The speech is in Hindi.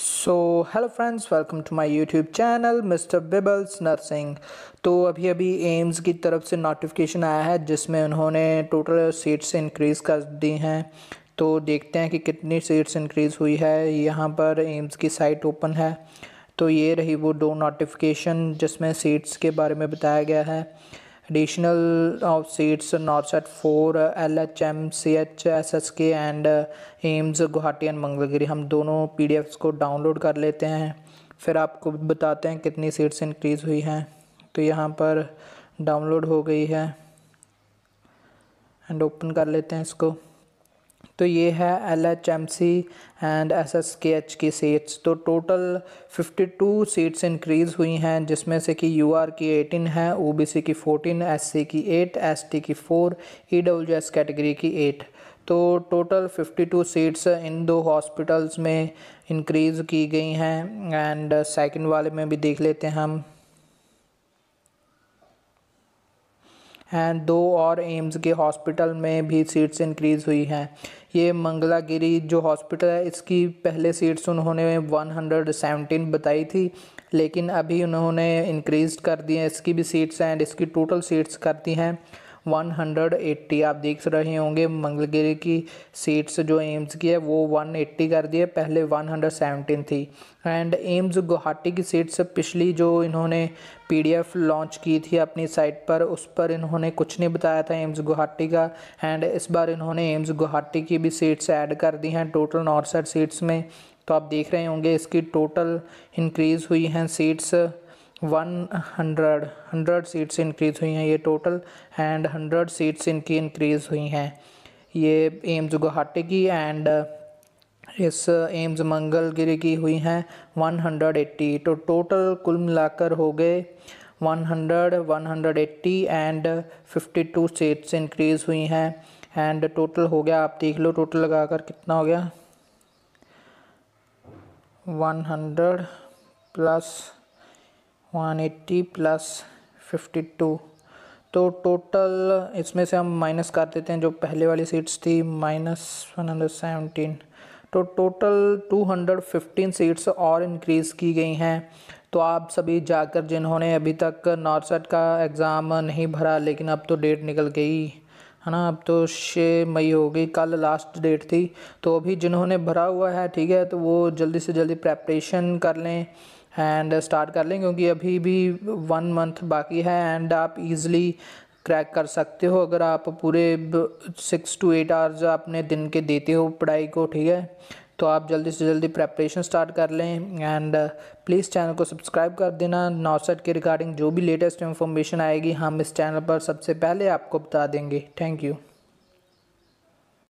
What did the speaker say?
so hello friends welcome to my YouTube channel mister बिबल्स नर्सिंग तो अभी अभी एम्स की तरफ से नोटिफिकेशन आया है जिसमें उन्होंने टोटल सीट्स इंक्रीज़ कर दी हैं तो देखते हैं कि कितनी सीट्स इंक्रीज़ हुई है यहाँ पर एम्स की साइट ओपन है तो ये रही वो दो नोटिफिकेशन जिसमें सीट्स के बारे में बताया गया है Additional uh, seats north at 4 uh, LHM, CH, SSK and AIIMS Guwahati and Mangalagiri हम दोनों पी को डाउनलोड कर लेते हैं फिर आपको बताते हैं कितनी सीट्स इंक्रीज़ हुई हैं तो यहाँ पर डाउनलोड हो गई है एंड ओपन कर लेते हैं इसको तो ये है L H M C and S S K H की सीट्स तो टोटल 52 सीट्स इंक्रीज़ हुई हैं जिसमें से कि यू आर की 18 है ओ बी सी की 14 एस सी की 8 एस टी की 4 ई डब्ल्यू एस कैटेगरी की 8 तो टोटल 52 सीट्स इन दो हॉस्पिटल्स में इंक्रीज़ की गई हैं एंड सेकंड वाले में भी देख लेते हैं हम हैं दो और एम्स के हॉस्पिटल में भी सीट्स इंक्रीज़ हुई हैं ये मंगलागिरी जो हॉस्पिटल है इसकी पहले सीट्स उन्होंने वन हंड्रेड सेवनटीन बताई थी लेकिन अभी उन्होंने इंक्रीज़ कर दी हैं इसकी भी सीट्स एंड इसकी टोटल सीट्स कर दी हैं 180 आप देख रहे होंगे मंगलगिरी की सीट्स जो एम्स की है वो 180 कर दी है पहले 117 थी एंड एम्स गुवाहाटी की सीट्स पिछली जो इन्होंने पीडीएफ लॉन्च की थी अपनी साइट पर उस पर इन्होंने कुछ नहीं बताया था एम्स गुवाहाटी का एंड इस बार इन्होंने एम्स गुवाहाटी की भी सीट्स ऐड कर दी हैं टोटल नॉर्थ सीट्स में तो आप देख रहे होंगे इसकी टोटल इंक्रीज़ हुई हैं seats one hundred hundred seats increase हुई हैं ये टोटल एंड हंड्रेड सीट्स इनकी इंक्रीज़ हुई हैं ये एम्स गुवाहाटी की एंड इस एम्स मंगलगिरी की हुई हैं वन हंड्रेड एट्टी तो टोटल कुल मिलाकर हो गए one one hundred hundred eighty and fifty two seats increase हुई हैं एंड टोटल हो गया आप देख लो टोटल लगाकर कितना हो गया one hundred plus one eighty plus fifty two तो टोटल इसमें से हम माइनस कर देते हैं जो पहले वाली सीट्स थी माइनस वन हंड्रेड सेवनटीन तो total two hundred fifteen seats और इनक्रीज़ की गई हैं तो आप सभी जाकर जिन्होंने अभी तक नॉर्थ सेट का एग्ज़ाम नहीं भरा लेकिन अब तो डेट निकल गई है ना अब तो छः मई हो गई कल लास्ट डेट थी तो अभी जिन्होंने भरा हुआ है ठीक है तो वो जल्दी से जल्दी प्रेपरेशन कर लें एंड स्टार्ट uh, कर लें क्योंकि अभी भी वन मंथ बाकी है एंड आप ईज़िली क्रैक कर सकते हो अगर आप पूरे सिक्स टू एट आवर्स अपने दिन के देते हो पढ़ाई को ठीक है तो आप जल्दी से जल्दी प्रेपरेशन स्टार्ट कर लें एंड प्लीज़ चैनल को सब्सक्राइब कर देना नौसेट के रिगार्डिंग जो भी लेटेस्ट इन्फॉर्मेशन आएगी हम इस चैनल पर सबसे पहले आपको बता देंगे थैंक यू